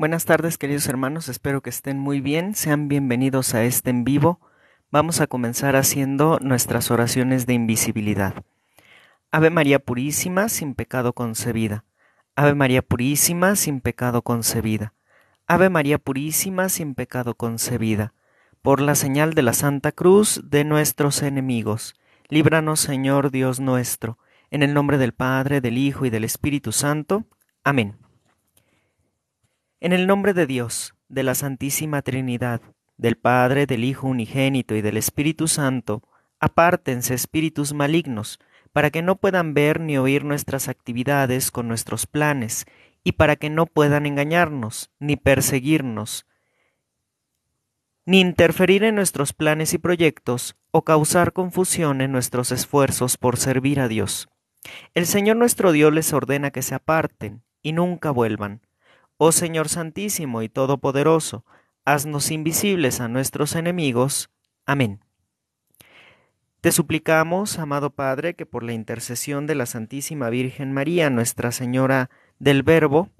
Buenas tardes queridos hermanos, espero que estén muy bien, sean bienvenidos a este en vivo. Vamos a comenzar haciendo nuestras oraciones de invisibilidad. Ave María Purísima, sin pecado concebida. Ave María Purísima, sin pecado concebida. Ave María Purísima, sin pecado concebida. Por la señal de la Santa Cruz de nuestros enemigos, líbranos Señor Dios nuestro, en el nombre del Padre, del Hijo y del Espíritu Santo. Amén. En el nombre de Dios, de la Santísima Trinidad, del Padre, del Hijo Unigénito y del Espíritu Santo, apártense espíritus malignos, para que no puedan ver ni oír nuestras actividades con nuestros planes, y para que no puedan engañarnos, ni perseguirnos, ni interferir en nuestros planes y proyectos, o causar confusión en nuestros esfuerzos por servir a Dios. El Señor nuestro Dios les ordena que se aparten y nunca vuelvan Oh Señor Santísimo y Todopoderoso, haznos invisibles a nuestros enemigos. Amén. Te suplicamos, amado Padre, que por la intercesión de la Santísima Virgen María, Nuestra Señora del Verbo,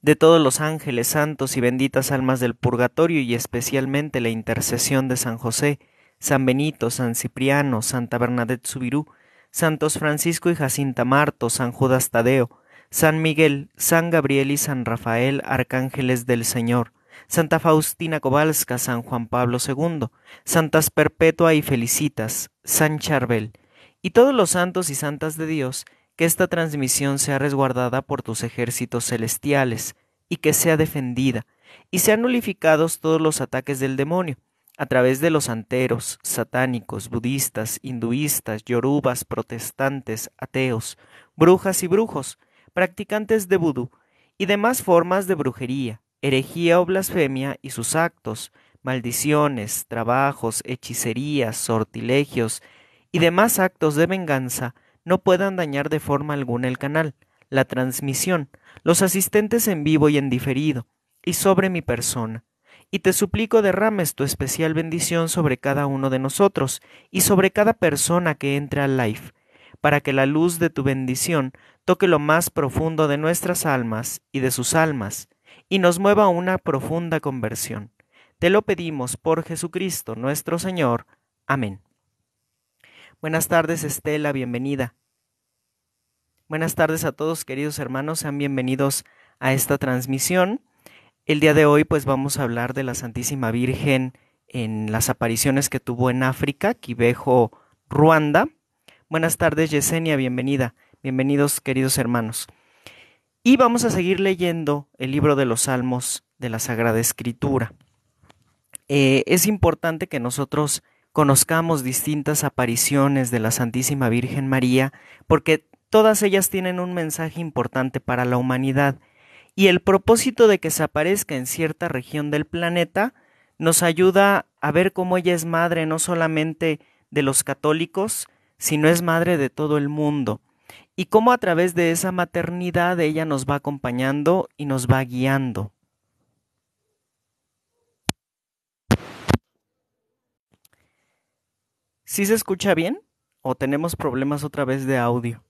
de todos los ángeles santos y benditas almas del purgatorio y especialmente la intercesión de San José, San Benito, San Cipriano, Santa Bernadette Subirú, Santos Francisco y Jacinta Marto, San Judas Tadeo, San Miguel, San Gabriel y San Rafael, arcángeles del Señor, Santa Faustina Kowalska, San Juan Pablo II, Santas Perpetua y Felicitas, San Charbel, y todos los santos y santas de Dios, que esta transmisión sea resguardada por tus ejércitos celestiales, y que sea defendida, y sean nulificados todos los ataques del demonio, a través de los anteros, satánicos, budistas, hinduistas, yorubas, protestantes, ateos, brujas y brujos, practicantes de vudú y demás formas de brujería, herejía o blasfemia y sus actos, maldiciones, trabajos, hechicerías, sortilegios y demás actos de venganza no puedan dañar de forma alguna el canal, la transmisión, los asistentes en vivo y en diferido, y sobre mi persona. Y te suplico derrames tu especial bendición sobre cada uno de nosotros y sobre cada persona que entre al live, para que la luz de tu bendición toque lo más profundo de nuestras almas y de sus almas, y nos mueva a una profunda conversión. Te lo pedimos por Jesucristo nuestro Señor. Amén. Buenas tardes Estela, bienvenida. Buenas tardes a todos queridos hermanos, sean bienvenidos a esta transmisión. El día de hoy pues vamos a hablar de la Santísima Virgen en las apariciones que tuvo en África, Quibejo, Ruanda. Buenas tardes Yesenia, bienvenida. Bienvenidos queridos hermanos. Y vamos a seguir leyendo el libro de los Salmos de la Sagrada Escritura. Eh, es importante que nosotros conozcamos distintas apariciones de la Santísima Virgen María porque todas ellas tienen un mensaje importante para la humanidad y el propósito de que se aparezca en cierta región del planeta nos ayuda a ver cómo ella es madre no solamente de los católicos, sino es madre de todo el mundo y cómo a través de esa maternidad ella nos va acompañando y nos va guiando. ¿Sí se escucha bien o tenemos problemas otra vez de audio?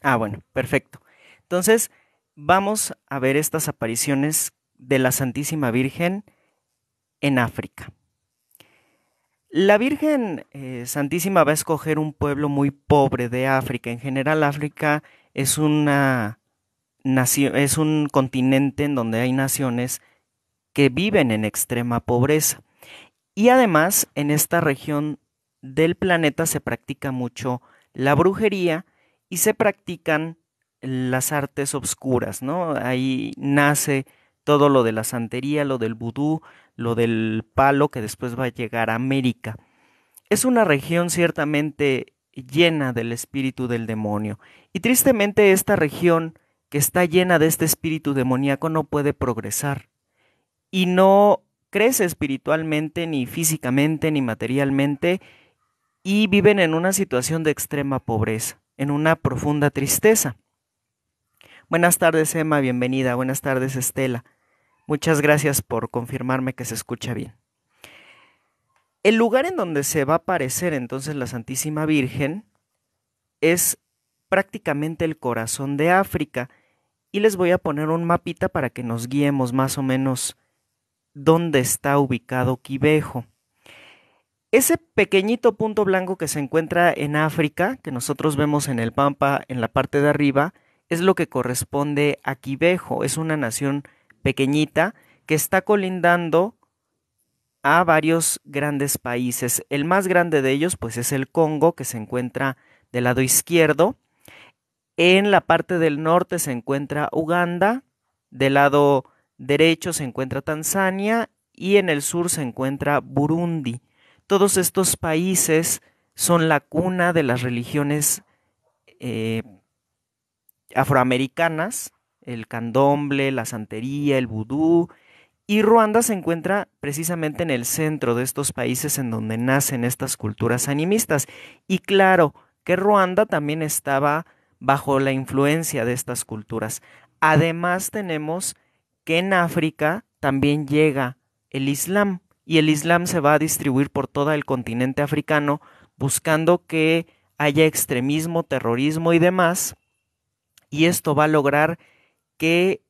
Ah, bueno, perfecto. Entonces, vamos a ver estas apariciones de la Santísima Virgen en África. La Virgen eh, Santísima va a escoger un pueblo muy pobre de África. En general, África es, una, es un continente en donde hay naciones que viven en extrema pobreza. Y además, en esta región del planeta se practica mucho la brujería y se practican las artes obscuras, ¿no? Ahí nace todo lo de la santería, lo del vudú, lo del palo que después va a llegar a América. Es una región ciertamente llena del espíritu del demonio, y tristemente esta región que está llena de este espíritu demoníaco no puede progresar, y no crece espiritualmente, ni físicamente, ni materialmente, y viven en una situación de extrema pobreza, en una profunda tristeza. Buenas tardes, Emma, bienvenida. Buenas tardes, Estela. Muchas gracias por confirmarme que se escucha bien. El lugar en donde se va a aparecer entonces la Santísima Virgen es prácticamente el corazón de África y les voy a poner un mapita para que nos guiemos más o menos dónde está ubicado Quibejo. Ese pequeñito punto blanco que se encuentra en África, que nosotros vemos en el Pampa en la parte de arriba, es lo que corresponde a Quibejo. Es una nación pequeñita que está colindando a varios grandes países. El más grande de ellos pues es el Congo que se encuentra del lado izquierdo. En la parte del norte se encuentra Uganda, del lado derecho se encuentra Tanzania y en el sur se encuentra Burundi. Todos estos países son la cuna de las religiones eh, afroamericanas el candomble, la santería, el vudú, y Ruanda se encuentra precisamente en el centro de estos países en donde nacen estas culturas animistas. Y claro que Ruanda también estaba bajo la influencia de estas culturas. Además tenemos que en África también llega el Islam y el Islam se va a distribuir por todo el continente africano buscando que haya extremismo, terrorismo y demás. Y esto va a lograr que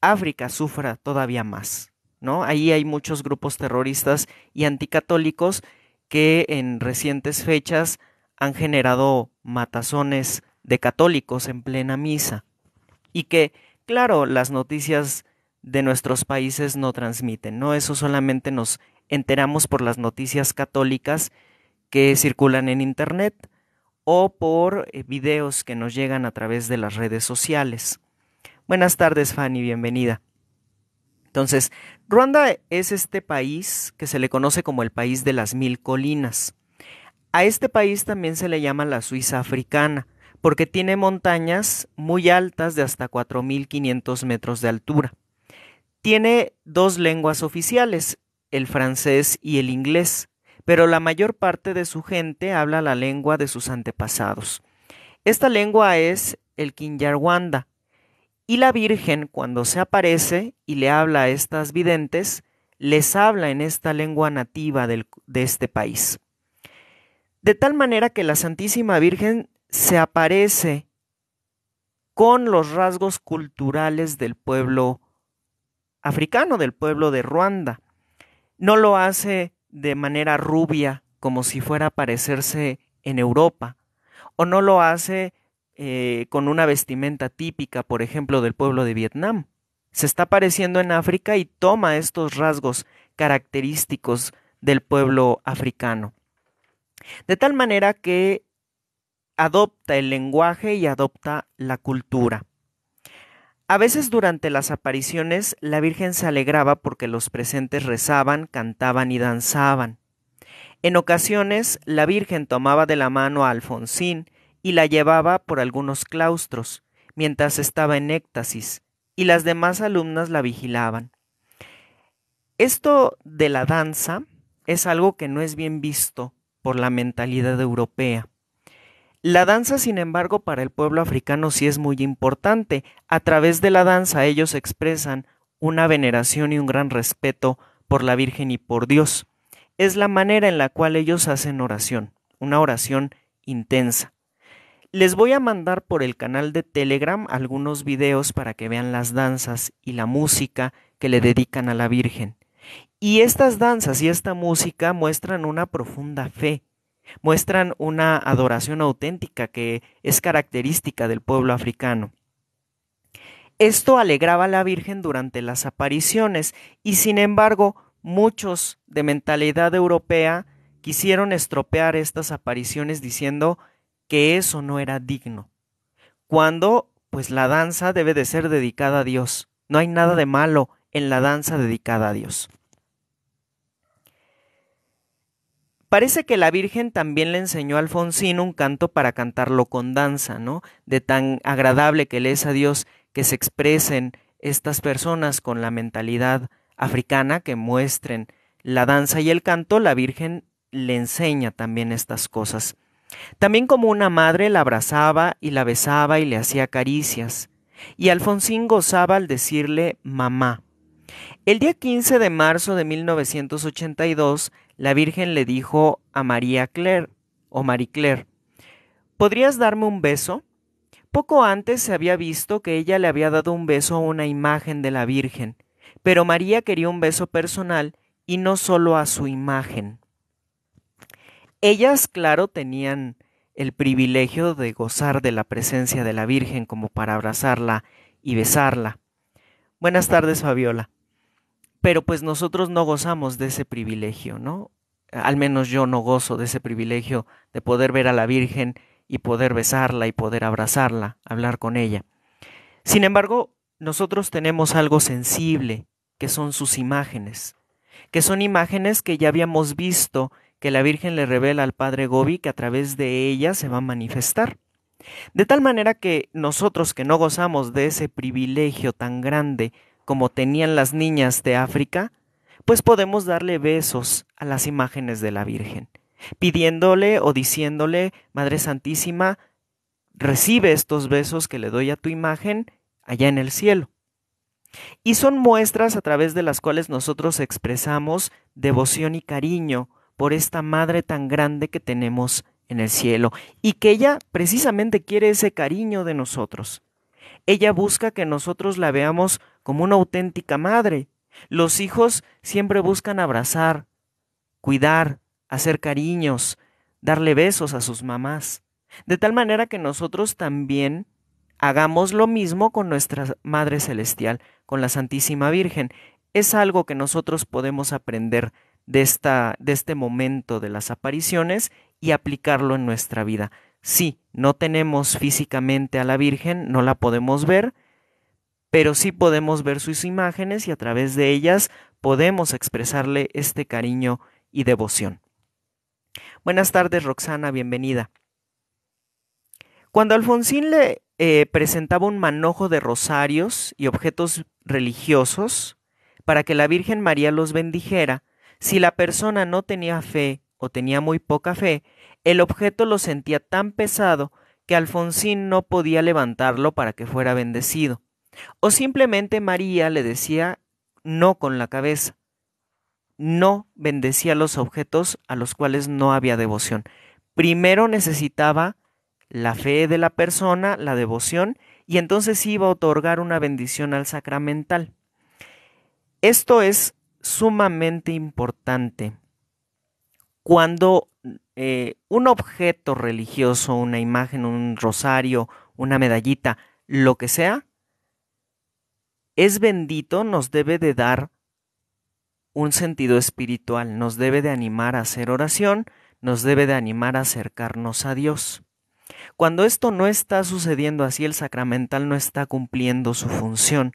África sufra todavía más, ¿no? Ahí hay muchos grupos terroristas y anticatólicos que en recientes fechas han generado matazones de católicos en plena misa y que, claro, las noticias de nuestros países no transmiten, ¿no? Eso solamente nos enteramos por las noticias católicas que circulan en Internet o por eh, videos que nos llegan a través de las redes sociales. Buenas tardes, Fanny, bienvenida. Entonces, Ruanda es este país que se le conoce como el país de las mil colinas. A este país también se le llama la Suiza africana, porque tiene montañas muy altas de hasta 4.500 metros de altura. Tiene dos lenguas oficiales, el francés y el inglés, pero la mayor parte de su gente habla la lengua de sus antepasados. Esta lengua es el Kinyarwanda, y la Virgen, cuando se aparece y le habla a estas videntes, les habla en esta lengua nativa de este país. De tal manera que la Santísima Virgen se aparece con los rasgos culturales del pueblo africano, del pueblo de Ruanda. No lo hace de manera rubia, como si fuera a aparecerse en Europa, o no lo hace eh, con una vestimenta típica, por ejemplo, del pueblo de Vietnam. Se está apareciendo en África y toma estos rasgos característicos del pueblo africano. De tal manera que adopta el lenguaje y adopta la cultura. A veces durante las apariciones la Virgen se alegraba porque los presentes rezaban, cantaban y danzaban. En ocasiones la Virgen tomaba de la mano a Alfonsín y la llevaba por algunos claustros, mientras estaba en éxtasis, y las demás alumnas la vigilaban. Esto de la danza es algo que no es bien visto por la mentalidad europea. La danza, sin embargo, para el pueblo africano sí es muy importante. A través de la danza ellos expresan una veneración y un gran respeto por la Virgen y por Dios. Es la manera en la cual ellos hacen oración, una oración intensa. Les voy a mandar por el canal de Telegram algunos videos para que vean las danzas y la música que le dedican a la Virgen. Y estas danzas y esta música muestran una profunda fe, muestran una adoración auténtica que es característica del pueblo africano. Esto alegraba a la Virgen durante las apariciones y sin embargo muchos de mentalidad europea quisieron estropear estas apariciones diciendo que eso no era digno. Cuando, pues la danza debe de ser dedicada a Dios. No hay nada de malo en la danza dedicada a Dios. Parece que la Virgen también le enseñó a Alfonsín un canto para cantarlo con danza, ¿no? De tan agradable que le es a Dios que se expresen estas personas con la mentalidad africana, que muestren la danza y el canto, la Virgen le enseña también estas cosas. También como una madre la abrazaba y la besaba y le hacía caricias, y Alfonsín gozaba al decirle mamá. El día 15 de marzo de 1982, la Virgen le dijo a María Claire, o Marie Claire, ¿podrías darme un beso? Poco antes se había visto que ella le había dado un beso a una imagen de la Virgen, pero María quería un beso personal y no solo a su imagen. Ellas, claro, tenían el privilegio de gozar de la presencia de la Virgen como para abrazarla y besarla. Buenas tardes, Fabiola. Pero pues nosotros no gozamos de ese privilegio, ¿no? Al menos yo no gozo de ese privilegio de poder ver a la Virgen y poder besarla y poder abrazarla, hablar con ella. Sin embargo, nosotros tenemos algo sensible, que son sus imágenes, que son imágenes que ya habíamos visto que la Virgen le revela al Padre Gobi que a través de ella se va a manifestar. De tal manera que nosotros que no gozamos de ese privilegio tan grande como tenían las niñas de África, pues podemos darle besos a las imágenes de la Virgen, pidiéndole o diciéndole, Madre Santísima, recibe estos besos que le doy a tu imagen allá en el cielo. Y son muestras a través de las cuales nosotros expresamos devoción y cariño por esta madre tan grande que tenemos en el cielo y que ella precisamente quiere ese cariño de nosotros. Ella busca que nosotros la veamos como una auténtica madre. Los hijos siempre buscan abrazar, cuidar, hacer cariños, darle besos a sus mamás. De tal manera que nosotros también hagamos lo mismo con nuestra Madre Celestial, con la Santísima Virgen. Es algo que nosotros podemos aprender de, esta, de este momento de las apariciones y aplicarlo en nuestra vida. Sí, no tenemos físicamente a la Virgen, no la podemos ver, pero sí podemos ver sus imágenes y a través de ellas podemos expresarle este cariño y devoción. Buenas tardes, Roxana, bienvenida. Cuando Alfonsín le eh, presentaba un manojo de rosarios y objetos religiosos para que la Virgen María los bendijera, si la persona no tenía fe o tenía muy poca fe, el objeto lo sentía tan pesado que Alfonsín no podía levantarlo para que fuera bendecido. O simplemente María le decía no con la cabeza. No bendecía los objetos a los cuales no había devoción. Primero necesitaba la fe de la persona, la devoción, y entonces iba a otorgar una bendición al sacramental. Esto es sumamente importante. Cuando eh, un objeto religioso, una imagen, un rosario, una medallita, lo que sea, es bendito, nos debe de dar un sentido espiritual, nos debe de animar a hacer oración, nos debe de animar a acercarnos a Dios. Cuando esto no está sucediendo así, el sacramental no está cumpliendo su función.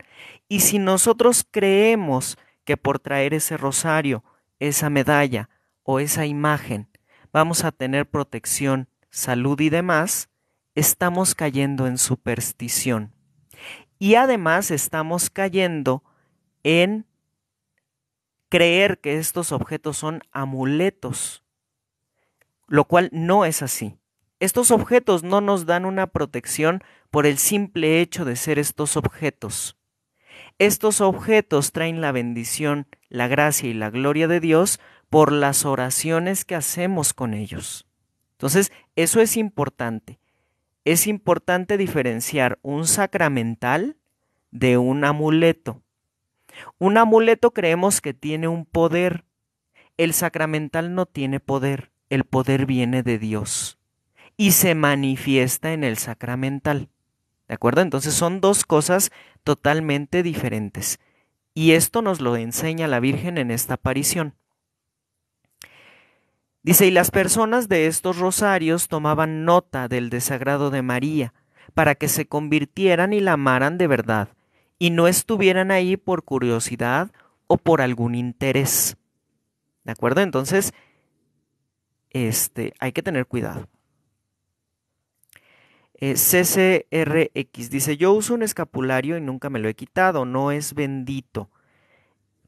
Y si nosotros creemos que por traer ese rosario, esa medalla o esa imagen vamos a tener protección, salud y demás, estamos cayendo en superstición. Y además estamos cayendo en creer que estos objetos son amuletos, lo cual no es así. Estos objetos no nos dan una protección por el simple hecho de ser estos objetos. Estos objetos traen la bendición, la gracia y la gloria de Dios por las oraciones que hacemos con ellos. Entonces, eso es importante. Es importante diferenciar un sacramental de un amuleto. Un amuleto creemos que tiene un poder. El sacramental no tiene poder. El poder viene de Dios y se manifiesta en el sacramental. ¿De acuerdo? Entonces son dos cosas totalmente diferentes. Y esto nos lo enseña la Virgen en esta aparición. Dice, y las personas de estos rosarios tomaban nota del desagrado de María, para que se convirtieran y la amaran de verdad, y no estuvieran ahí por curiosidad o por algún interés. ¿De acuerdo? Entonces, este, hay que tener cuidado. Eh, CCRX dice, yo uso un escapulario y nunca me lo he quitado, no es bendito.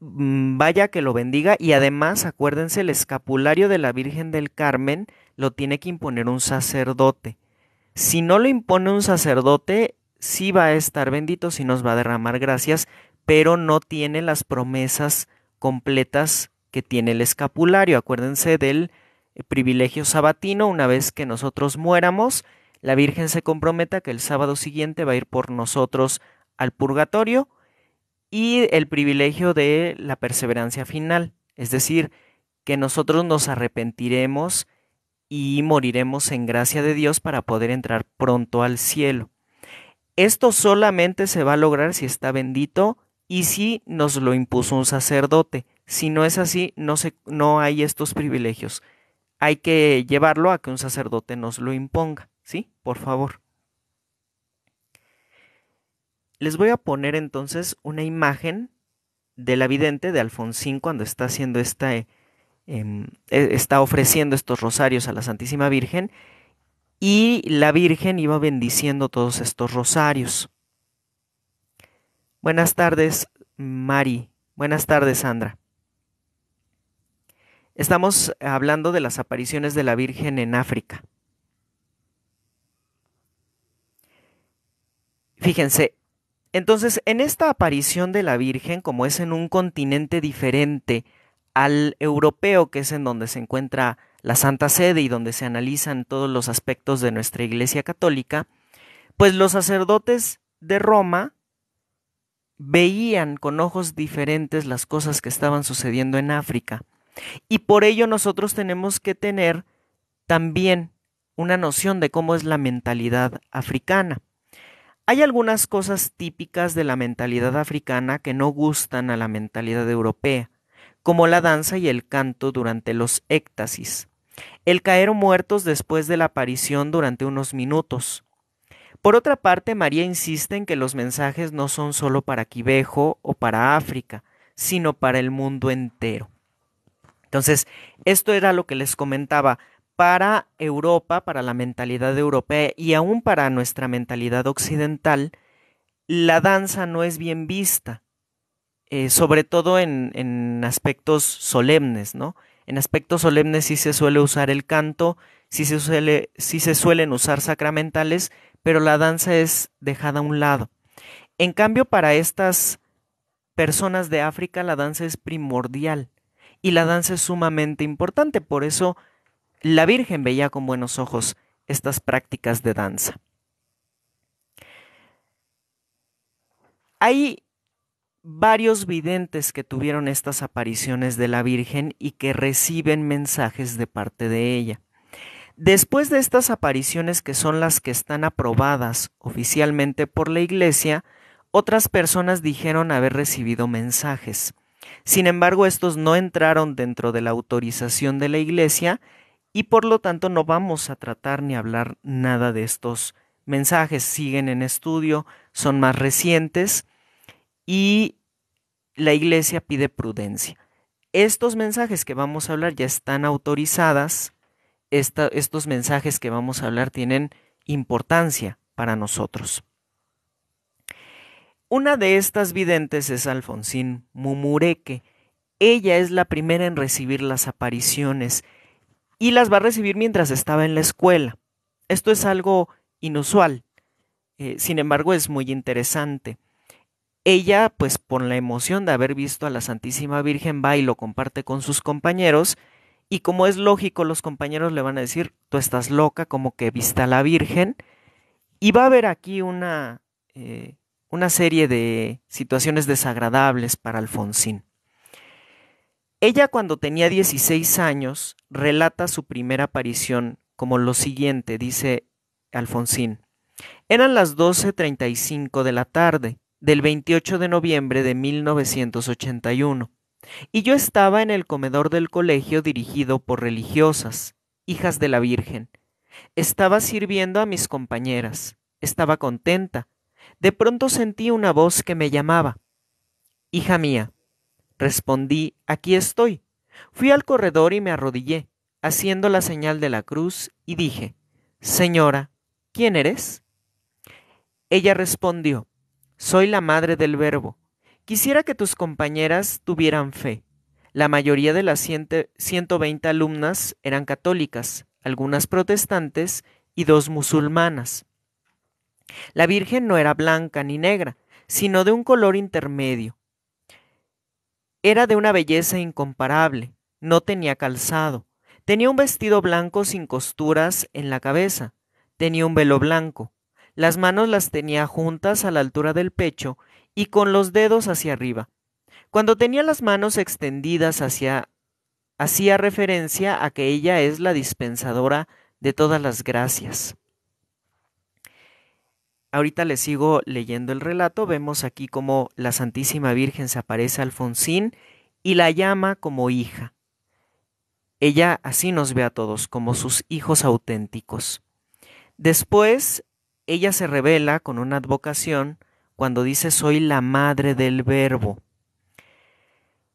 Mm, vaya que lo bendiga y además acuérdense el escapulario de la Virgen del Carmen lo tiene que imponer un sacerdote. Si no lo impone un sacerdote, sí va a estar bendito, sí nos va a derramar gracias, pero no tiene las promesas completas que tiene el escapulario. Acuérdense del eh, privilegio sabatino, una vez que nosotros muéramos, la Virgen se comprometa que el sábado siguiente va a ir por nosotros al purgatorio y el privilegio de la perseverancia final, es decir, que nosotros nos arrepentiremos y moriremos en gracia de Dios para poder entrar pronto al cielo. Esto solamente se va a lograr si está bendito y si nos lo impuso un sacerdote. Si no es así, no, no hay estos privilegios. Hay que llevarlo a que un sacerdote nos lo imponga. ¿Sí? Por favor. Les voy a poner entonces una imagen del vidente de Alfonsín cuando está haciendo esta, eh, em, e, está ofreciendo estos rosarios a la Santísima Virgen y la Virgen iba bendiciendo todos estos rosarios. Buenas tardes, Mari. Buenas tardes, Sandra. Estamos hablando de las apariciones de la Virgen en África. Fíjense, entonces en esta aparición de la Virgen, como es en un continente diferente al europeo, que es en donde se encuentra la Santa Sede y donde se analizan todos los aspectos de nuestra Iglesia Católica, pues los sacerdotes de Roma veían con ojos diferentes las cosas que estaban sucediendo en África. Y por ello nosotros tenemos que tener también una noción de cómo es la mentalidad africana. Hay algunas cosas típicas de la mentalidad africana que no gustan a la mentalidad europea, como la danza y el canto durante los éctasis, el caer muertos después de la aparición durante unos minutos. Por otra parte, María insiste en que los mensajes no son solo para Quivejo o para África, sino para el mundo entero. Entonces, esto era lo que les comentaba para Europa, para la mentalidad europea y aún para nuestra mentalidad occidental, la danza no es bien vista, eh, sobre todo en, en, aspectos solemnes, ¿no? En aspectos solemnes sí se suele usar el canto, sí se, suele, sí se suelen usar sacramentales, pero la danza es dejada a un lado. En cambio, para estas personas de África, la danza es primordial y la danza es sumamente importante, por eso la Virgen veía con buenos ojos estas prácticas de danza. Hay varios videntes que tuvieron estas apariciones de la Virgen y que reciben mensajes de parte de ella. Después de estas apariciones que son las que están aprobadas oficialmente por la Iglesia, otras personas dijeron haber recibido mensajes. Sin embargo, estos no entraron dentro de la autorización de la Iglesia y por lo tanto no vamos a tratar ni hablar nada de estos mensajes. Siguen en estudio, son más recientes y la iglesia pide prudencia. Estos mensajes que vamos a hablar ya están autorizadas, estos mensajes que vamos a hablar tienen importancia para nosotros. Una de estas videntes es Alfonsín Mumureque. Ella es la primera en recibir las apariciones y las va a recibir mientras estaba en la escuela. Esto es algo inusual, eh, sin embargo es muy interesante. Ella, pues por la emoción de haber visto a la Santísima Virgen, va y lo comparte con sus compañeros, y como es lógico, los compañeros le van a decir, tú estás loca, como que vista a la Virgen, y va a haber aquí una, eh, una serie de situaciones desagradables para Alfonsín. Ella cuando tenía 16 años relata su primera aparición como lo siguiente, dice Alfonsín. Eran las 12.35 de la tarde del 28 de noviembre de 1981 y yo estaba en el comedor del colegio dirigido por religiosas, hijas de la Virgen. Estaba sirviendo a mis compañeras, estaba contenta. De pronto sentí una voz que me llamaba. Hija mía, Respondí, aquí estoy. Fui al corredor y me arrodillé, haciendo la señal de la cruz, y dije, Señora, ¿quién eres? Ella respondió, Soy la madre del Verbo. Quisiera que tus compañeras tuvieran fe. La mayoría de las 120 alumnas eran católicas, algunas protestantes y dos musulmanas. La Virgen no era blanca ni negra, sino de un color intermedio, era de una belleza incomparable, no tenía calzado, tenía un vestido blanco sin costuras en la cabeza, tenía un velo blanco, las manos las tenía juntas a la altura del pecho y con los dedos hacia arriba. Cuando tenía las manos extendidas hacia hacía referencia a que ella es la dispensadora de todas las gracias. Ahorita les sigo leyendo el relato. Vemos aquí cómo la Santísima Virgen se aparece a Alfonsín y la llama como hija. Ella así nos ve a todos, como sus hijos auténticos. Después, ella se revela con una advocación cuando dice soy la madre del verbo.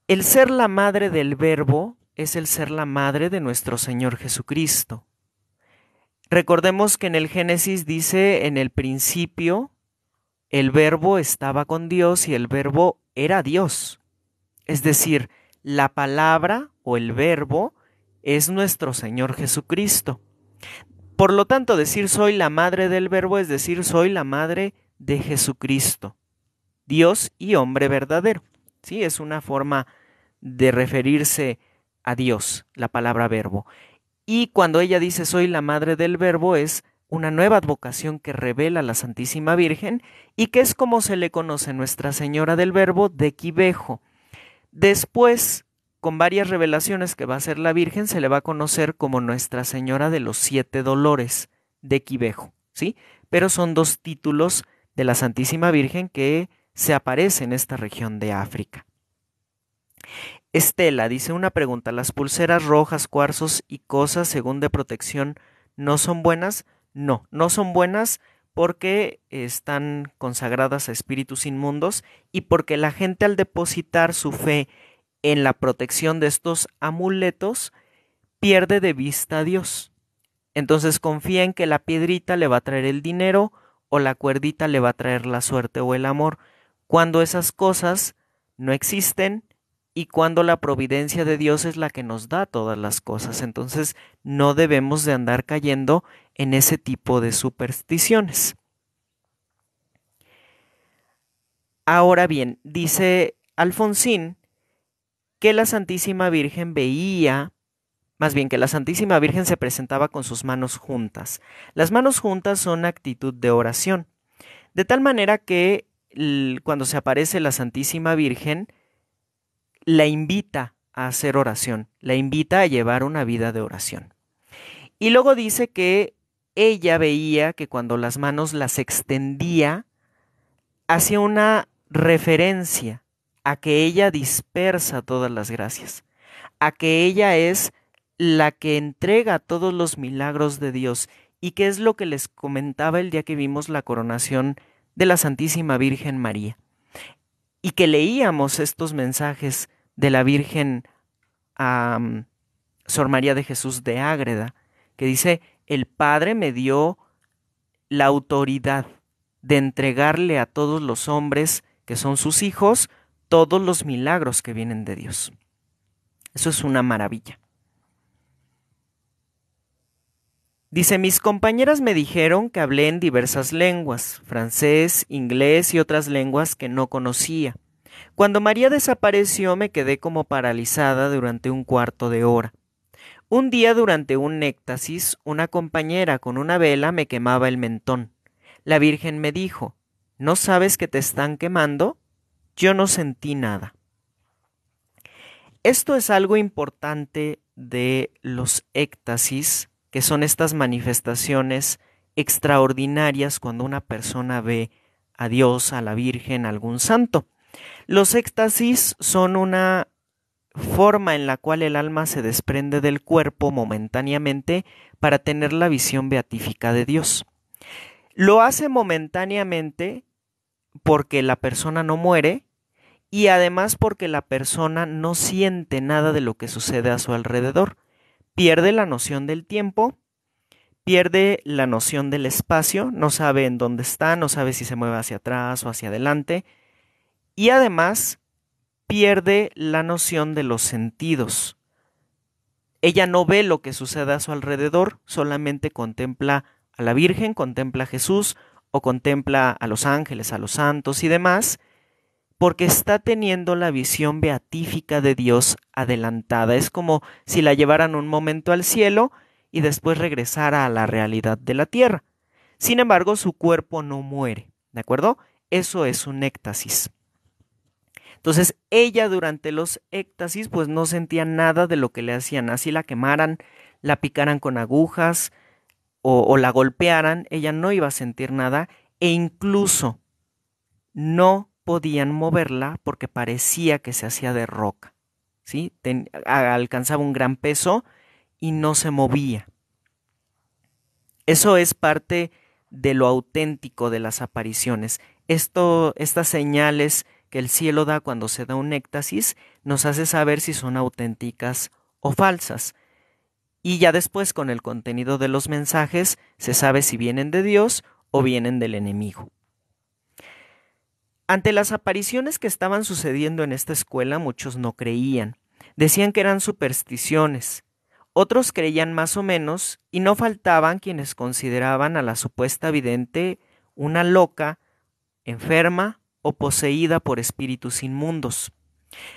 El ser la madre del verbo es el ser la madre de nuestro Señor Jesucristo. Recordemos que en el Génesis dice, en el principio, el verbo estaba con Dios y el verbo era Dios. Es decir, la palabra o el verbo es nuestro Señor Jesucristo. Por lo tanto, decir soy la madre del verbo es decir soy la madre de Jesucristo, Dios y hombre verdadero. Sí, es una forma de referirse a Dios, la palabra verbo. Y cuando ella dice soy la madre del verbo es una nueva advocación que revela la Santísima Virgen y que es como se le conoce Nuestra Señora del Verbo de quibejo Después, con varias revelaciones que va a hacer la Virgen, se le va a conocer como Nuestra Señora de los Siete Dolores de quibejo ¿sí? Pero son dos títulos de la Santísima Virgen que se aparece en esta región de África. Estela dice una pregunta, ¿las pulseras rojas, cuarzos y cosas según de protección no son buenas? No, no son buenas porque están consagradas a espíritus inmundos y porque la gente al depositar su fe en la protección de estos amuletos pierde de vista a Dios. Entonces confía en que la piedrita le va a traer el dinero o la cuerdita le va a traer la suerte o el amor, cuando esas cosas no existen y cuando la providencia de Dios es la que nos da todas las cosas. Entonces no debemos de andar cayendo en ese tipo de supersticiones. Ahora bien, dice Alfonsín que la Santísima Virgen veía, más bien que la Santísima Virgen se presentaba con sus manos juntas. Las manos juntas son actitud de oración. De tal manera que cuando se aparece la Santísima Virgen, la invita a hacer oración, la invita a llevar una vida de oración. Y luego dice que ella veía que cuando las manos las extendía, hacía una referencia a que ella dispersa todas las gracias, a que ella es la que entrega todos los milagros de Dios y que es lo que les comentaba el día que vimos la coronación de la Santísima Virgen María y que leíamos estos mensajes de la Virgen a mm, Sor María de Jesús de Ágreda, que dice, el Padre me dio la autoridad de entregarle a todos los hombres que son sus hijos todos los milagros que vienen de Dios. Eso es una maravilla. Dice, mis compañeras me dijeron que hablé en diversas lenguas, francés, inglés y otras lenguas que no conocía. Cuando María desapareció me quedé como paralizada durante un cuarto de hora. Un día durante un éxtasis, una compañera con una vela me quemaba el mentón. La Virgen me dijo, ¿no sabes que te están quemando? Yo no sentí nada. Esto es algo importante de los éctasis, que son estas manifestaciones extraordinarias cuando una persona ve a Dios, a la Virgen, a algún santo. Los éxtasis son una forma en la cual el alma se desprende del cuerpo momentáneamente para tener la visión beatífica de Dios. Lo hace momentáneamente porque la persona no muere y además porque la persona no siente nada de lo que sucede a su alrededor. Pierde la noción del tiempo, pierde la noción del espacio, no sabe en dónde está, no sabe si se mueve hacia atrás o hacia adelante, y además pierde la noción de los sentidos. Ella no ve lo que sucede a su alrededor, solamente contempla a la Virgen, contempla a Jesús o contempla a los ángeles, a los santos y demás, porque está teniendo la visión beatífica de Dios adelantada. Es como si la llevaran un momento al cielo y después regresara a la realidad de la tierra. Sin embargo, su cuerpo no muere, ¿de acuerdo? Eso es un éxtasis. Entonces ella durante los éxtasis, pues no sentía nada de lo que le hacían, así la quemaran, la picaran con agujas o, la golpearan, ella no iba a sentir nada e incluso no podían moverla porque parecía que se hacía de roca, ¿sí? alcanzaba un gran peso y no se movía. Eso es parte de lo auténtico de las apariciones. Esto, estas señales que el cielo da cuando se da un éxtasis nos hace saber si son auténticas o falsas. Y ya después con el contenido de los mensajes se sabe si vienen de Dios o vienen del enemigo. Ante las apariciones que estaban sucediendo en esta escuela muchos no creían, decían que eran supersticiones, otros creían más o menos y no faltaban quienes consideraban a la supuesta vidente una loca, enferma o poseída por espíritus inmundos.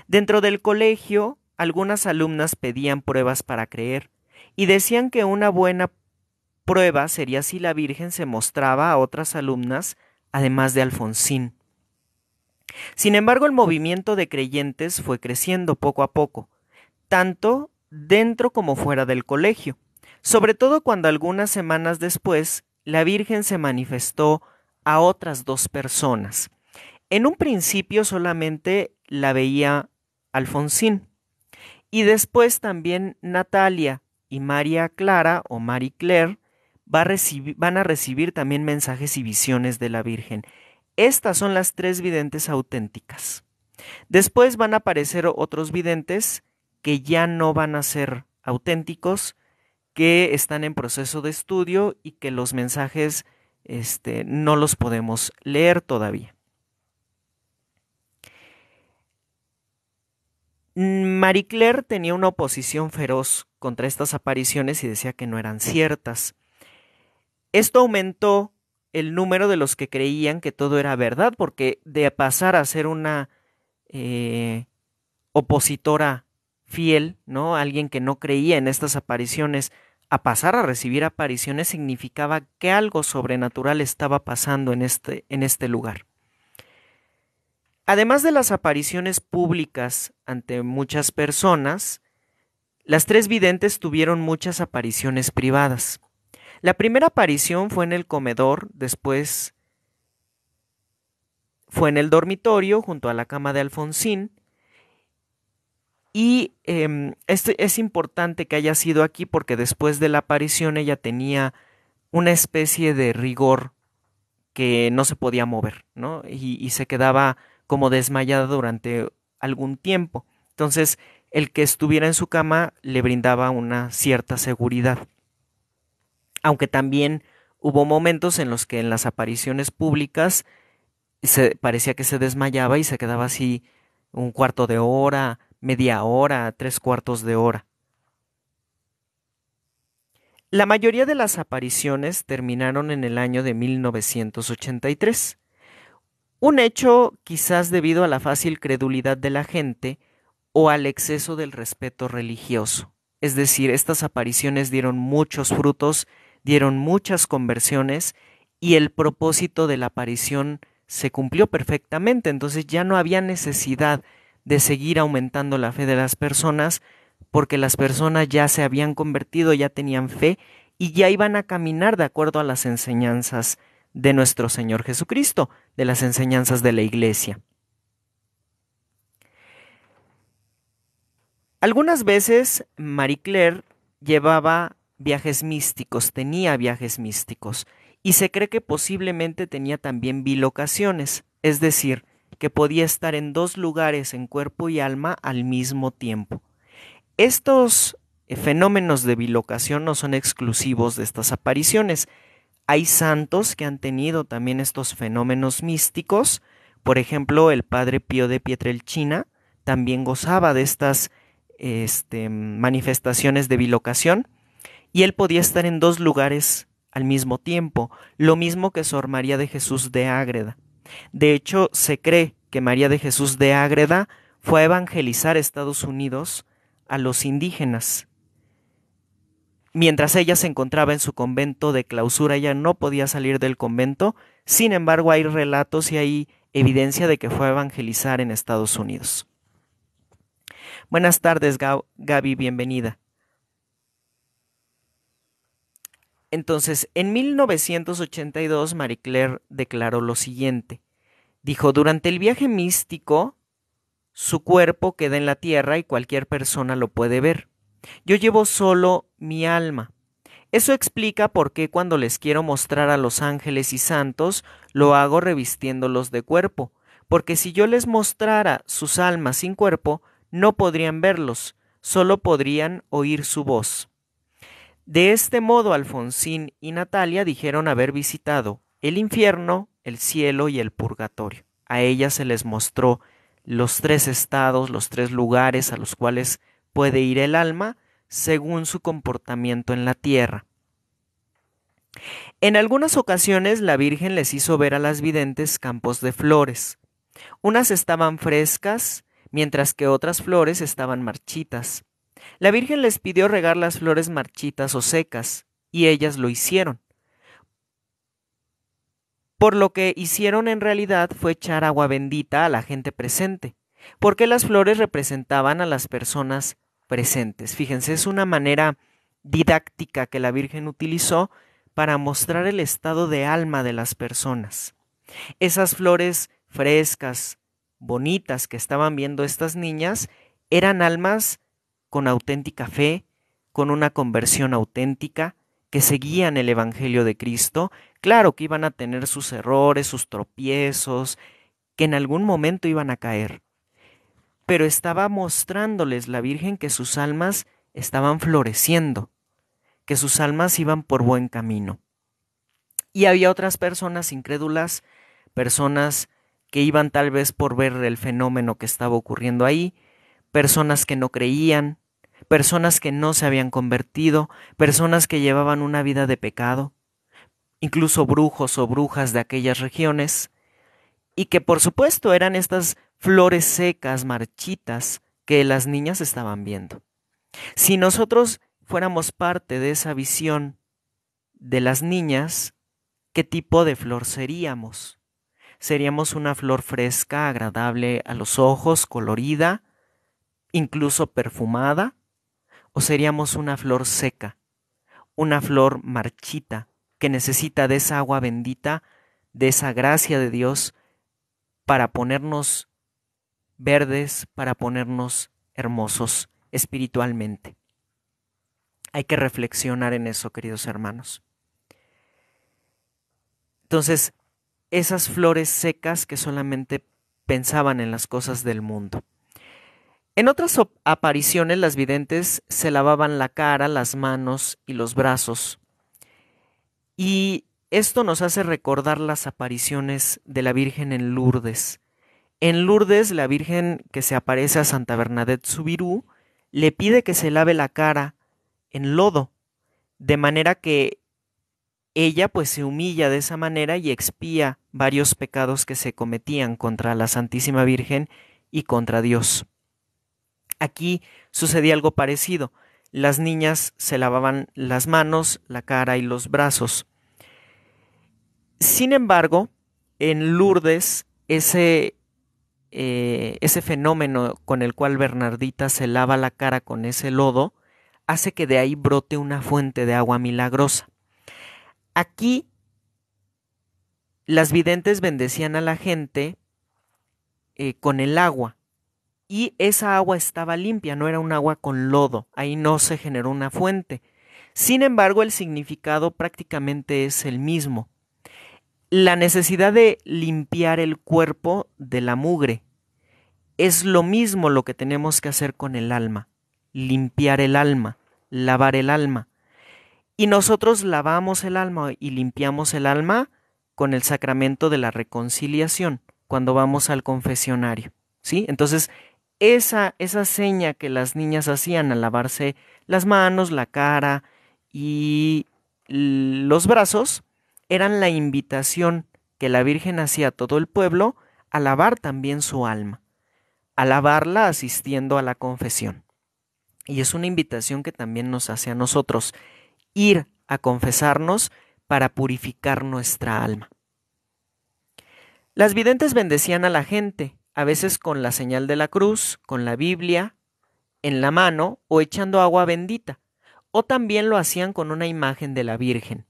Dentro del colegio, algunas alumnas pedían pruebas para creer y decían que una buena prueba sería si la Virgen se mostraba a otras alumnas, además de Alfonsín. Sin embargo, el movimiento de creyentes fue creciendo poco a poco, tanto dentro como fuera del colegio, sobre todo cuando algunas semanas después la Virgen se manifestó a otras dos personas, en un principio solamente la veía Alfonsín y después también Natalia y María Clara o Marie Claire van a recibir también mensajes y visiones de la Virgen. Estas son las tres videntes auténticas. Después van a aparecer otros videntes que ya no van a ser auténticos, que están en proceso de estudio y que los mensajes este, no los podemos leer todavía. Mm, Marie Claire tenía una oposición feroz contra estas apariciones y decía que no eran ciertas. Esto aumentó el número de los que creían que todo era verdad, porque de pasar a ser una eh, opositora fiel, ¿no? Alguien que no creía en estas apariciones, a pasar a recibir apariciones significaba que algo sobrenatural estaba pasando en este, en este lugar. Además de las apariciones públicas ante muchas personas, las tres videntes tuvieron muchas apariciones privadas. La primera aparición fue en el comedor, después fue en el dormitorio junto a la cama de Alfonsín. Y em, este, es importante que haya sido aquí porque después de la aparición ella tenía una especie de rigor que no se podía mover, ¿no? y se quedaba como desmayada durante algún tiempo. Entonces, el que estuviera en su cama le brindaba una cierta seguridad. Aunque también hubo momentos en los que en las apariciones públicas se, parecía que se desmayaba y se quedaba así un cuarto de hora, media hora, tres cuartos de hora. La mayoría de las apariciones terminaron en el año de 1983. Un hecho quizás debido a la fácil credulidad de la gente o al exceso del respeto religioso. Es decir, estas apariciones dieron muchos frutos, dieron muchas conversiones y el propósito de la aparición se cumplió perfectamente. Entonces ya no había necesidad de seguir aumentando la fe de las personas porque las personas ya se habían convertido, ya tenían fe y ya iban a caminar de acuerdo a las enseñanzas de nuestro Señor Jesucristo, de las enseñanzas de la Iglesia. Algunas veces Marie Claire llevaba viajes místicos, tenía viajes místicos, y se cree que posiblemente tenía también bilocaciones, es decir, que podía estar en dos lugares en cuerpo y alma al mismo tiempo. Estos fenómenos de bilocación no son exclusivos de estas apariciones, hay santos que han tenido también estos fenómenos místicos. Por ejemplo, el padre Pío de Pietrelchina también gozaba de estas este, manifestaciones de bilocación y él podía estar en dos lugares al mismo tiempo, lo mismo que Sor María de Jesús de Ágreda. De hecho, se cree que María de Jesús de Ágreda fue a evangelizar Estados Unidos a los indígenas Mientras ella se encontraba en su convento de clausura, ella no podía salir del convento. Sin embargo, hay relatos y hay evidencia de que fue a evangelizar en Estados Unidos. Buenas tardes, Gaby, bienvenida. Entonces, en 1982, Marie Claire declaró lo siguiente. Dijo, durante el viaje místico, su cuerpo queda en la tierra y cualquier persona lo puede ver. Yo llevo solo mi alma. Eso explica por qué cuando les quiero mostrar a los ángeles y santos, lo hago revistiéndolos de cuerpo, porque si yo les mostrara sus almas sin cuerpo, no podrían verlos, solo podrían oír su voz. De este modo Alfonsín y Natalia dijeron haber visitado el infierno, el cielo y el purgatorio. A ella se les mostró los tres estados, los tres lugares a los cuales puede ir el alma según su comportamiento en la tierra. En algunas ocasiones la Virgen les hizo ver a las videntes campos de flores. Unas estaban frescas, mientras que otras flores estaban marchitas. La Virgen les pidió regar las flores marchitas o secas, y ellas lo hicieron. Por lo que hicieron en realidad fue echar agua bendita a la gente presente, porque las flores representaban a las personas Fíjense, es una manera didáctica que la Virgen utilizó para mostrar el estado de alma de las personas. Esas flores frescas, bonitas que estaban viendo estas niñas, eran almas con auténtica fe, con una conversión auténtica, que seguían el Evangelio de Cristo, claro que iban a tener sus errores, sus tropiezos, que en algún momento iban a caer, pero estaba mostrándoles la Virgen que sus almas estaban floreciendo, que sus almas iban por buen camino. Y había otras personas incrédulas, personas que iban tal vez por ver el fenómeno que estaba ocurriendo ahí, personas que no creían, personas que no se habían convertido, personas que llevaban una vida de pecado, incluso brujos o brujas de aquellas regiones, y que por supuesto eran estas flores secas, marchitas, que las niñas estaban viendo. Si nosotros fuéramos parte de esa visión de las niñas, ¿qué tipo de flor seríamos? Seríamos una flor fresca, agradable a los ojos, colorida, incluso perfumada, o seríamos una flor seca, una flor marchita, que necesita de esa agua bendita, de esa gracia de Dios, para ponernos verdes para ponernos hermosos espiritualmente. Hay que reflexionar en eso, queridos hermanos. Entonces, esas flores secas que solamente pensaban en las cosas del mundo. En otras apariciones las videntes se lavaban la cara, las manos y los brazos. Y esto nos hace recordar las apariciones de la Virgen en Lourdes, en Lourdes, la Virgen que se aparece a Santa Bernadette Subirú le pide que se lave la cara en lodo, de manera que ella pues se humilla de esa manera y expía varios pecados que se cometían contra la Santísima Virgen y contra Dios. Aquí sucedía algo parecido. Las niñas se lavaban las manos, la cara y los brazos. Sin embargo, en Lourdes ese eh, ese fenómeno con el cual Bernardita se lava la cara con ese lodo, hace que de ahí brote una fuente de agua milagrosa. Aquí las videntes bendecían a la gente eh, con el agua y esa agua estaba limpia, no era un agua con lodo, ahí no se generó una fuente. Sin embargo, el significado prácticamente es el mismo la necesidad de limpiar el cuerpo de la mugre. Es lo mismo lo que tenemos que hacer con el alma, limpiar el alma, lavar el alma. Y nosotros lavamos el alma y limpiamos el alma con el sacramento de la reconciliación, cuando vamos al confesionario. ¿Sí? Entonces, esa, esa seña que las niñas hacían al lavarse las manos, la cara y los brazos, eran la invitación que la Virgen hacía a todo el pueblo a lavar también su alma, a lavarla asistiendo a la confesión. Y es una invitación que también nos hace a nosotros ir a confesarnos para purificar nuestra alma. Las videntes bendecían a la gente, a veces con la señal de la cruz, con la Biblia en la mano o echando agua bendita, o también lo hacían con una imagen de la Virgen.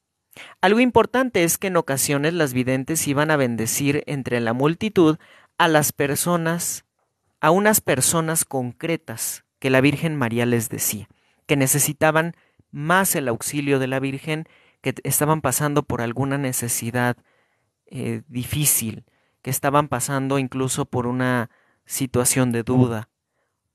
Algo importante es que en ocasiones las videntes iban a bendecir entre la multitud a las personas, a unas personas concretas que la Virgen María les decía, que necesitaban más el auxilio de la Virgen, que estaban pasando por alguna necesidad eh, difícil, que estaban pasando incluso por una situación de duda,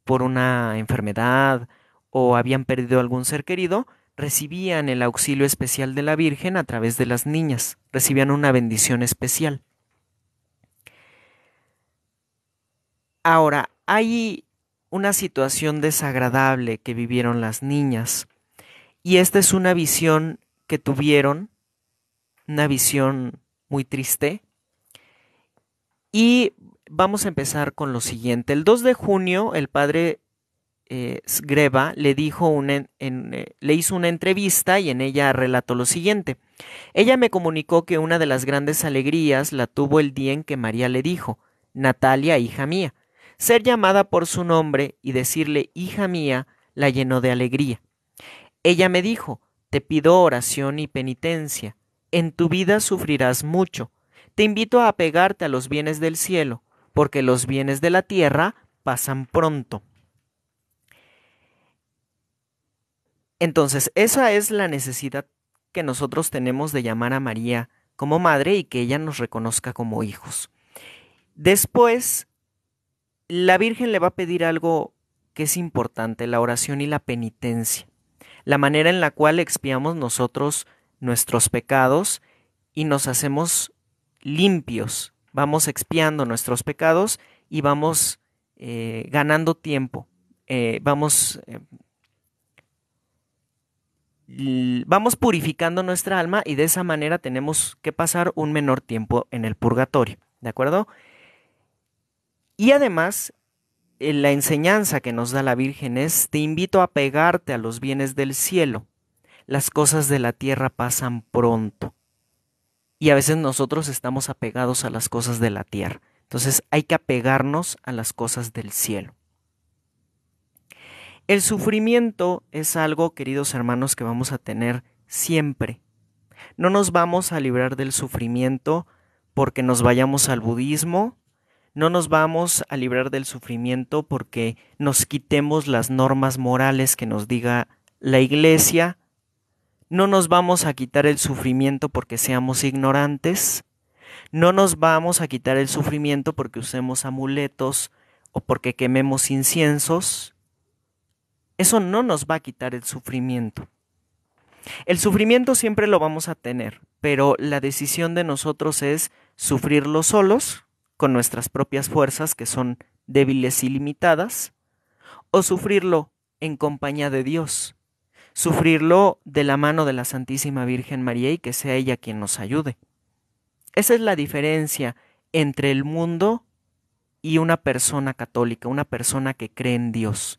por una enfermedad o habían perdido algún ser querido, recibían el auxilio especial de la Virgen a través de las niñas, recibían una bendición especial. Ahora, hay una situación desagradable que vivieron las niñas y esta es una visión que tuvieron, una visión muy triste. Y vamos a empezar con lo siguiente. El 2 de junio el padre eh, Greba le, dijo una, eh, le hizo una entrevista y en ella relató lo siguiente. Ella me comunicó que una de las grandes alegrías la tuvo el día en que María le dijo, Natalia, hija mía. Ser llamada por su nombre y decirle, hija mía, la llenó de alegría. Ella me dijo, te pido oración y penitencia. En tu vida sufrirás mucho. Te invito a apegarte a los bienes del cielo, porque los bienes de la tierra pasan pronto. Entonces, esa es la necesidad que nosotros tenemos de llamar a María como madre y que ella nos reconozca como hijos. Después, la Virgen le va a pedir algo que es importante, la oración y la penitencia, la manera en la cual expiamos nosotros nuestros pecados y nos hacemos limpios, vamos expiando nuestros pecados y vamos eh, ganando tiempo, eh, vamos eh, vamos purificando nuestra alma y de esa manera tenemos que pasar un menor tiempo en el purgatorio, ¿de acuerdo? Y además, eh, la enseñanza que nos da la Virgen es, te invito a pegarte a los bienes del cielo, las cosas de la tierra pasan pronto. Y a veces nosotros estamos apegados a las cosas de la tierra. Entonces hay que apegarnos a las cosas del cielo. El sufrimiento es algo, queridos hermanos, que vamos a tener siempre. No nos vamos a librar del sufrimiento porque nos vayamos al budismo, no nos vamos a librar del sufrimiento porque nos quitemos las normas morales que nos diga la iglesia, no nos vamos a quitar el sufrimiento porque seamos ignorantes, no nos vamos a quitar el sufrimiento porque usemos amuletos o porque quememos inciensos, eso no nos va a quitar el sufrimiento. El sufrimiento siempre lo vamos a tener, pero la decisión de nosotros es sufrirlo solos, con nuestras propias fuerzas que son débiles y limitadas, o sufrirlo en compañía de Dios, sufrirlo de la mano de la Santísima Virgen María y que sea ella quien nos ayude. Esa es la diferencia entre el mundo y una persona católica, una persona que cree en Dios.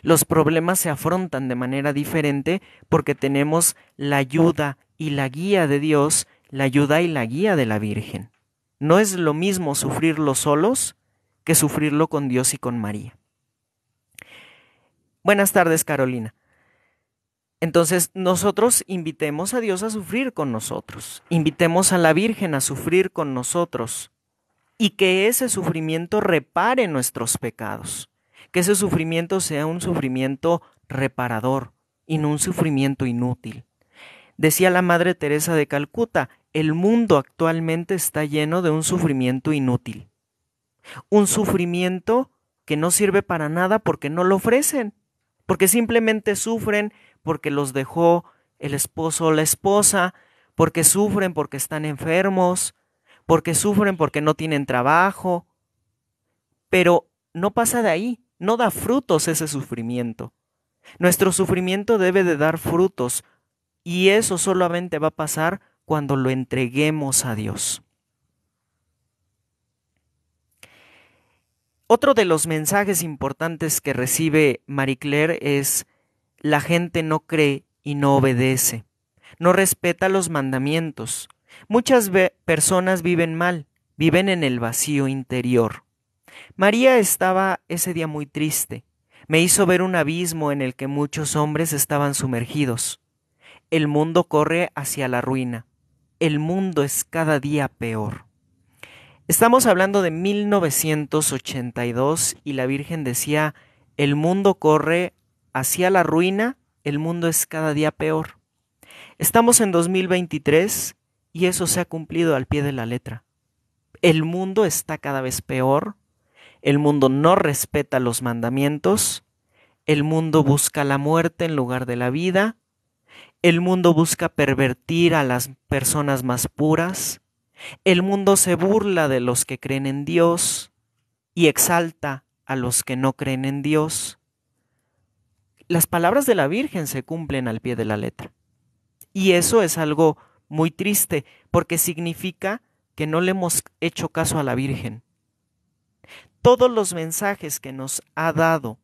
Los problemas se afrontan de manera diferente porque tenemos la ayuda y la guía de Dios, la ayuda y la guía de la Virgen. No es lo mismo sufrirlo solos que sufrirlo con Dios y con María. Buenas tardes, Carolina. Entonces, nosotros invitemos a Dios a sufrir con nosotros, invitemos a la Virgen a sufrir con nosotros y que ese sufrimiento repare nuestros pecados que ese sufrimiento sea un sufrimiento reparador y no un sufrimiento inútil. Decía la Madre Teresa de Calcuta, el mundo actualmente está lleno de un sufrimiento inútil. Un sufrimiento que no sirve para nada porque no lo ofrecen, porque simplemente sufren porque los dejó el esposo o la esposa, porque sufren porque están enfermos, porque sufren porque no tienen trabajo. Pero no pasa de ahí, no da frutos ese sufrimiento. Nuestro sufrimiento debe de dar frutos y eso solamente va a pasar cuando lo entreguemos a Dios. Otro de los mensajes importantes que recibe Marie Claire es la gente no cree y no obedece, no respeta los mandamientos. Muchas personas viven mal, viven en el vacío interior. María estaba ese día muy triste. Me hizo ver un abismo en el que muchos hombres estaban sumergidos. El mundo corre hacia la ruina. El mundo es cada día peor. Estamos hablando de 1982 y la Virgen decía, el mundo corre hacia la ruina, el mundo es cada día peor. Estamos en 2023 y eso se ha cumplido al pie de la letra. El mundo está cada vez peor, el mundo no respeta los mandamientos. El mundo busca la muerte en lugar de la vida. El mundo busca pervertir a las personas más puras. El mundo se burla de los que creen en Dios y exalta a los que no creen en Dios. Las palabras de la Virgen se cumplen al pie de la letra. Y eso es algo muy triste porque significa que no le hemos hecho caso a la Virgen todos los mensajes que nos ha dado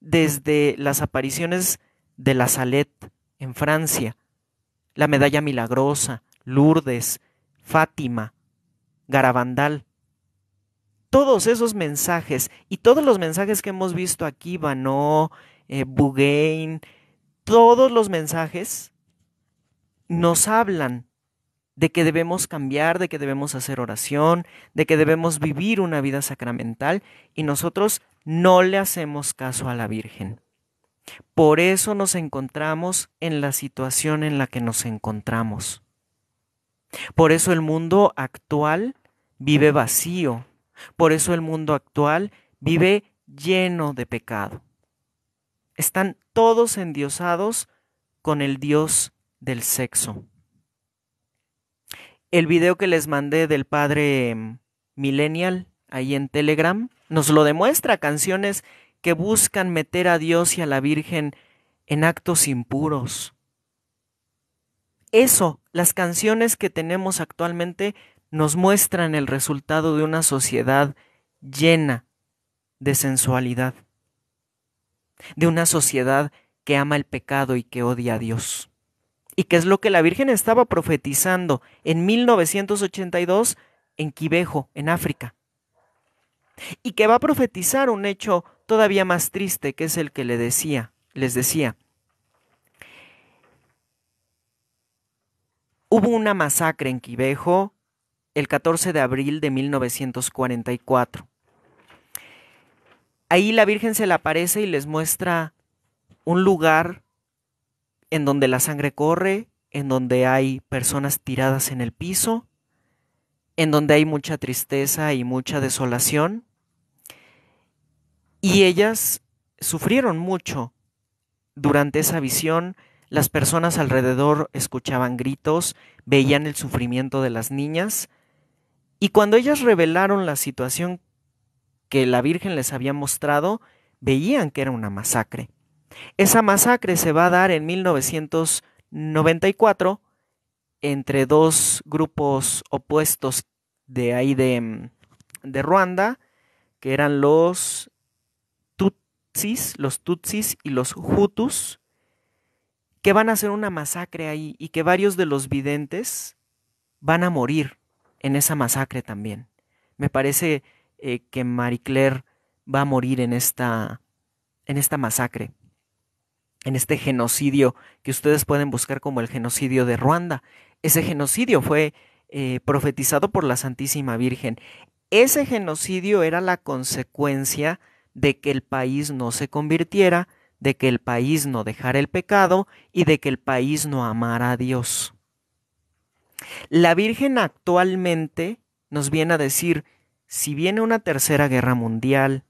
desde las apariciones de la Salet en Francia, la Medalla Milagrosa, Lourdes, Fátima, Garabandal. Todos esos mensajes y todos los mensajes que hemos visto aquí, Banó, eh, Bougain, todos los mensajes nos hablan de que debemos cambiar, de que debemos hacer oración, de que debemos vivir una vida sacramental y nosotros no le hacemos caso a la Virgen. Por eso nos encontramos en la situación en la que nos encontramos. Por eso el mundo actual vive vacío. Por eso el mundo actual vive lleno de pecado. Están todos endiosados con el Dios del sexo el video que les mandé del padre mm, millennial ahí en Telegram nos lo demuestra, canciones que buscan meter a Dios y a la Virgen en actos impuros. Eso, las canciones que tenemos actualmente nos muestran el resultado de una sociedad llena de sensualidad, de una sociedad que ama el pecado y que odia a Dios y que es lo que la Virgen estaba profetizando en 1982 en Quibejo, en África. Y que va a profetizar un hecho todavía más triste, que es el que le decía, les decía. Hubo una masacre en Quibejo el 14 de abril de 1944. Ahí la Virgen se le aparece y les muestra un lugar en donde la sangre corre, en donde hay personas tiradas en el piso, en donde hay mucha tristeza y mucha desolación. Y ellas sufrieron mucho. Durante esa visión, las personas alrededor escuchaban gritos, veían el sufrimiento de las niñas, y cuando ellas revelaron la situación que la Virgen les había mostrado, veían que era una masacre. Esa masacre se va a dar en 1994 entre dos grupos opuestos de ahí mm, de, Ruanda, que eran los Tutsis, los Tutsis y los Hutus, que van a hacer una masacre ahí y que varios de los videntes van a morir en esa masacre también. Me parece eh, que Marie Claire va a morir en esta, en esta masacre en este genocidio que ustedes pueden buscar como el genocidio de Ruanda. Ese genocidio fue eh, profetizado por la Santísima Virgen. Ese genocidio era la consecuencia de que el país no se convirtiera, de que el país no dejara el pecado y de que el país no amara a Dios. La Virgen actualmente nos viene a decir, si viene una tercera guerra mundial,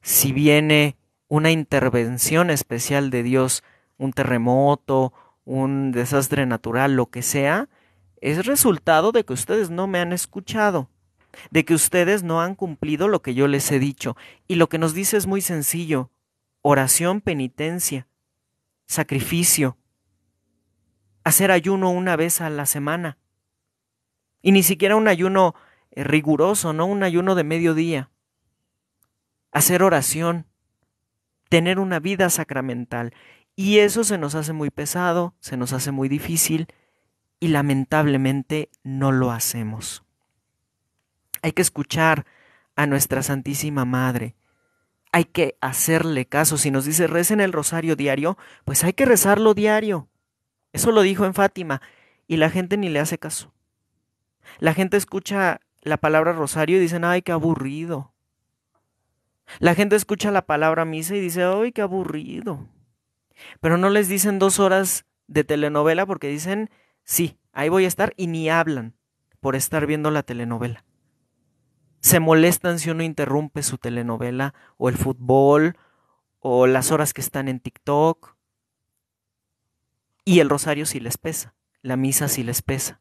si viene una intervención especial de Dios, un terremoto, un desastre natural, lo que sea, es resultado de que ustedes no me han escuchado, de que ustedes no han cumplido lo que yo les he dicho. Y lo que nos dice es muy sencillo, oración, penitencia, sacrificio, hacer ayuno una vez a la semana. Y ni siquiera un ayuno eh, riguroso, no un ayuno de mediodía. Hacer oración, tener una vida sacramental. Y eso se nos hace muy pesado, se nos hace muy difícil y lamentablemente no lo hacemos. Hay que escuchar a nuestra Santísima Madre. Hay que hacerle caso. Si nos dice recen el rosario diario, pues hay que rezarlo diario. Eso lo dijo en Fátima y la gente ni le hace caso. La gente escucha la palabra rosario y dicen, ay, qué aburrido. La gente escucha la palabra misa y dice, ¡ay, qué aburrido! Pero no les dicen dos horas de telenovela porque dicen, sí, ahí voy a estar y ni hablan por estar viendo la telenovela. Se molestan si uno interrumpe su telenovela o el fútbol o las horas que están en TikTok. Y el rosario sí les pesa, la misa sí les pesa.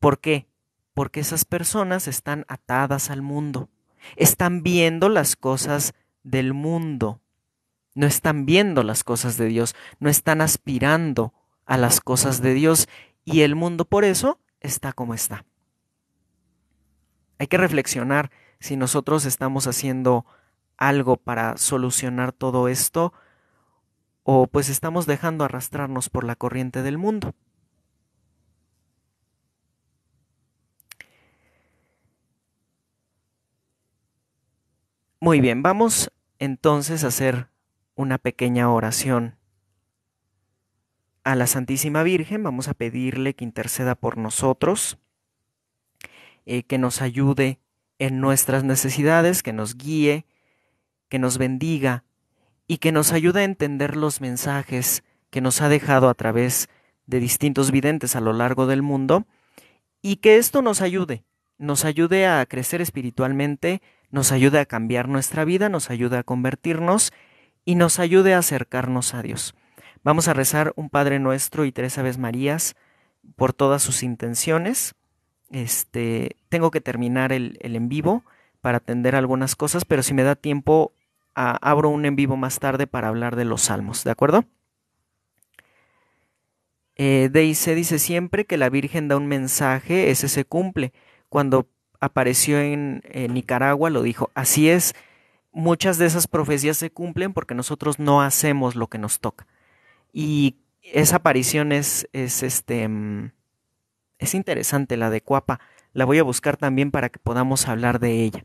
¿Por qué? Porque esas personas están atadas al mundo. Están viendo las cosas del mundo. No están viendo las cosas de Dios. No están aspirando a las cosas de Dios. Y el mundo por eso está como está. Hay que reflexionar si nosotros estamos haciendo algo para solucionar todo esto o pues estamos dejando arrastrarnos por la corriente del mundo. Muy bien, vamos entonces a hacer una pequeña oración a la Santísima Virgen. Vamos a pedirle que interceda por nosotros, eh, que nos ayude en nuestras necesidades, que nos guíe, que nos bendiga y que nos ayude a entender los mensajes que nos ha dejado a través de distintos videntes a lo largo del mundo y que esto nos ayude, nos ayude a crecer espiritualmente, nos ayude a cambiar nuestra vida, nos ayude a convertirnos y nos ayude a acercarnos a Dios. Vamos a rezar un Padre Nuestro y tres Aves Marías por todas sus intenciones. Este, tengo que terminar el, en vivo para atender algunas cosas, pero si me da tiempo, abro un en vivo más tarde para hablar de los salmos, ¿de acuerdo? Eh, Deice dice siempre que la Virgen da un mensaje, ese se cumple. Cuando apareció en, Nicaragua, lo dijo, así es, muchas de esas profecías se cumplen porque nosotros no hacemos lo que nos toca. Y esa aparición es, es, este, mm, es interesante, la de Cuapa. La voy a buscar también para que podamos hablar de ella.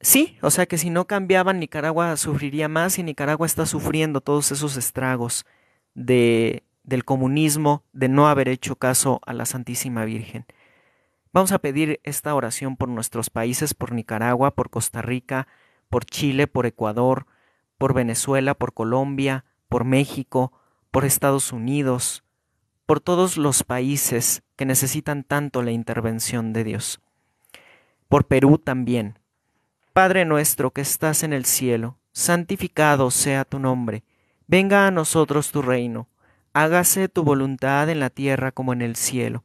Sí, o sea que si no cambiaban, Nicaragua sufriría más y Nicaragua está sufriendo todos esos estragos de, del comunismo, de no haber hecho caso a la Santísima Virgen. Vamos a pedir esta oración por nuestros países, por Nicaragua, por Costa Rica, por Chile, por Ecuador, por Venezuela, por Colombia, por México, por Estados Unidos, por todos los países que necesitan tanto la intervención de Dios. Por Perú también. Padre nuestro que estás en el cielo, santificado sea tu nombre, venga a nosotros tu reino, hágase tu voluntad en la tierra como en el cielo.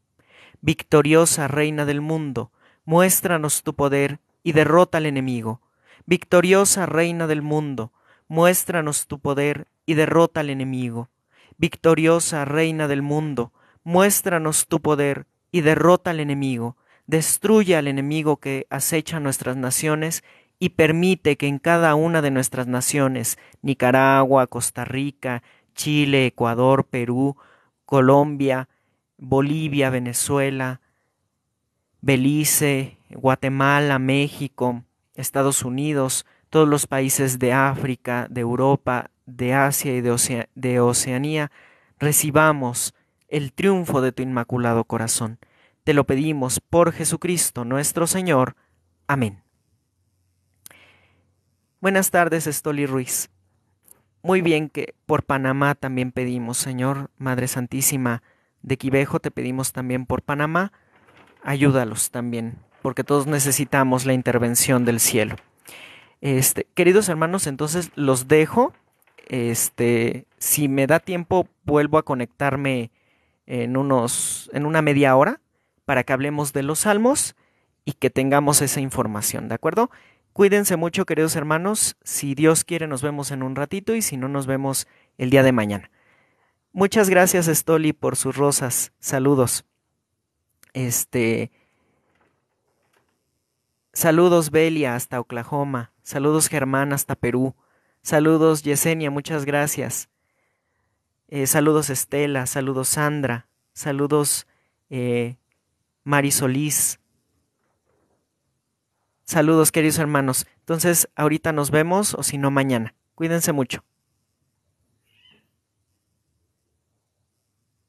Victoriosa Reina del mundo, muéstranos tu poder y derrota al enemigo. Victoriosa Reina del mundo, muéstranos tu poder y derrota al enemigo. Victoriosa Reina del mundo, muéstranos tu poder y derrota al enemigo. Destruye al enemigo que acecha nuestras naciones y permite que en cada una de nuestras naciones, Nicaragua, Costa Rica, Chile, Ecuador, Perú, Colombia, Bolivia, Venezuela, Belice, Guatemala, México, Estados Unidos, todos los países de África, de Europa, de Asia y de, Oceanía, recibamos el triunfo de tu inmaculado corazón. Te lo pedimos por Jesucristo nuestro Señor. Amén. Buenas tardes, Estoli Ruiz. Muy bien que por Panamá también pedimos, Señor, Madre Santísima, de Quibejo te pedimos también por Panamá, ayúdalos también, porque todos necesitamos la intervención del cielo. Este, queridos hermanos, entonces los dejo. Este, si me da tiempo, vuelvo a conectarme en unos, en una media hora para que hablemos de los salmos y que tengamos esa información, ¿de acuerdo? Cuídense mucho, queridos hermanos. Si Dios quiere, nos vemos en un ratito y si no, nos vemos el día de mañana. Muchas gracias, Stoli, por sus rosas. Saludos. Este. Saludos, Belia, hasta Oklahoma. Saludos, Germán, hasta Perú. Saludos, Yesenia, muchas gracias. Eh, saludos, Estela. Saludos, Sandra. Saludos, eh, Mari Saludos, queridos hermanos. Entonces, ahorita nos vemos, o si no, mañana. Cuídense mucho.